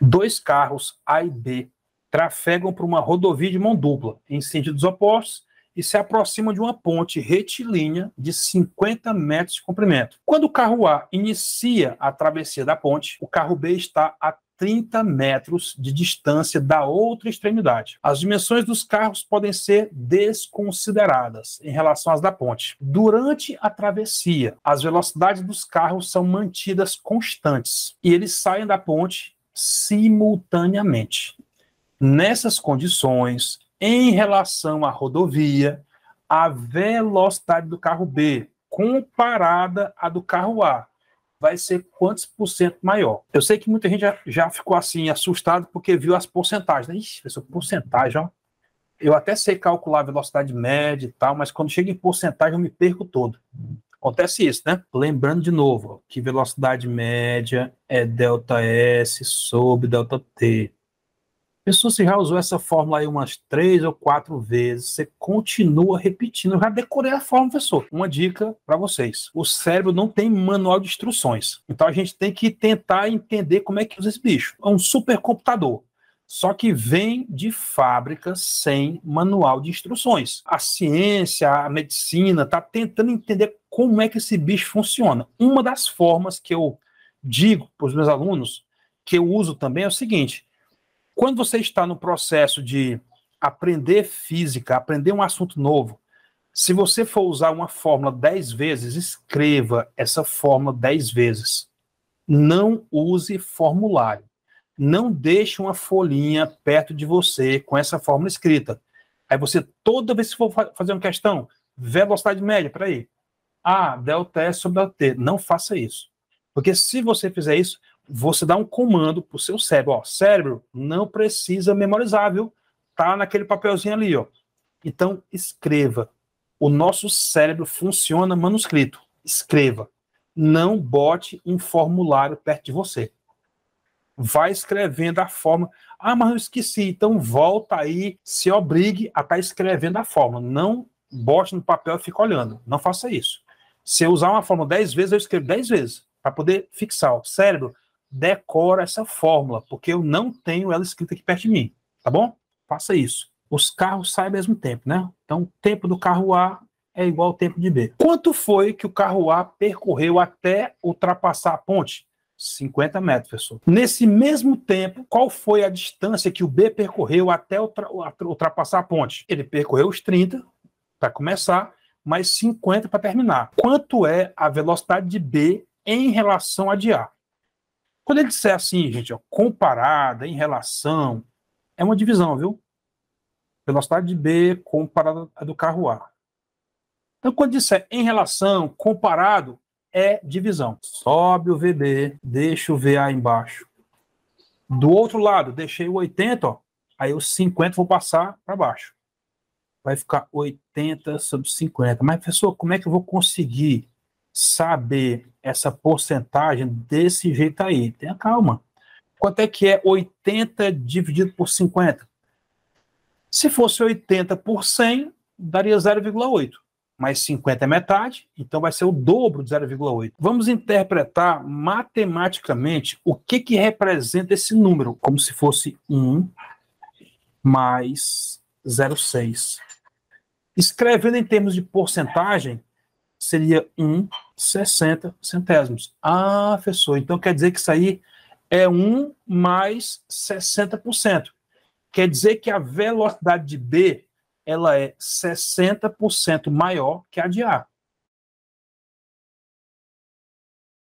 Dois carros A e B trafegam por uma rodovia de mão dupla, em sentidos opostos, e se aproximam de uma ponte retilínea de 50 metros de comprimento. Quando o carro A inicia a travessia da ponte, o carro B está a 30 metros de distância da outra extremidade. As dimensões dos carros podem ser desconsideradas em relação às da ponte. Durante a travessia, as velocidades dos carros são mantidas constantes e eles saem da ponte simultaneamente. Nessas condições, em relação à rodovia, a velocidade do carro B comparada à do carro A vai ser quantos por cento maior? Eu sei que muita gente já, já ficou assim assustado porque viu as porcentagens. Né? Ixi, essa porcentagem, ó. Eu até sei calcular a velocidade média e tal, mas quando chega em porcentagem eu me perco todo acontece isso, né? Lembrando de novo que velocidade média é delta S sobre delta T. A pessoa se já usou essa fórmula aí umas três ou quatro vezes, você continua repetindo. Eu já decorei a fórmula, professor. Uma dica para vocês: o cérebro não tem manual de instruções. Então a gente tem que tentar entender como é que usa esse bicho. É um supercomputador. Só que vem de fábrica sem manual de instruções. A ciência, a medicina, está tentando entender como é que esse bicho funciona. Uma das formas que eu digo para os meus alunos, que eu uso também, é o seguinte: quando você está no processo de aprender física, aprender um assunto novo, se você for usar uma fórmula 10 vezes, escreva essa fórmula 10 vezes. Não use formulário. Não deixe uma folhinha perto de você com essa fórmula escrita. Aí você, toda vez que for fazer uma questão, velocidade média, peraí, ah, delta S sobre delta T. Não faça isso. Porque se você fizer isso, você dá um comando para o seu cérebro. Ó, cérebro, não precisa memorizar, viu? Tá naquele papelzinho ali, ó. Então, escreva. O nosso cérebro funciona manuscrito. Escreva. Não bote um formulário perto de você. Vai escrevendo a forma. Ah, mas eu esqueci. Então, volta aí, se obrigue a estar tá escrevendo a forma. Não bote no papel e fica olhando. Não faça isso. Se eu usar uma fórmula 10 vezes, eu escrevo 10 vezes, para poder fixar. O cérebro decora essa fórmula, porque eu não tenho ela escrita aqui perto de mim, tá bom? Faça isso. Os carros saem ao mesmo tempo, né? Então, o tempo do carro A é igual ao tempo de B. Quanto foi que o carro A percorreu até ultrapassar a ponte? 50 metros, professor. Nesse mesmo tempo, qual foi a distância que o B percorreu até ultrapassar a ponte? Ele percorreu os 30, para começar, mais 50 para terminar. Quanto é a velocidade de B em relação a de A? Quando ele disser assim, gente, ó, comparada em relação, é uma divisão, viu? Velocidade de B comparada à do carro A. Então, quando disser em relação, comparado, é divisão. Sobe o VB, deixa o VA embaixo. Do outro lado, deixei o 80, ó, aí os 50 vou passar para baixo vai ficar 80 sobre 50. Mas, professor, como é que eu vou conseguir saber essa porcentagem desse jeito aí? Tenha calma. Quanto é que é 80 dividido por 50? Se fosse 80 por 100, daria 0,8. Mas 50 é metade, então vai ser o dobro de 0,8. Vamos interpretar matematicamente o que, que representa esse número, como se fosse 1 mais 06. Escrevendo em termos de porcentagem, seria 1,60 centésimos. Ah, professor, então quer dizer que isso aí é 1 mais 60%. Quer dizer que a velocidade de B ela é 60% maior que a de A.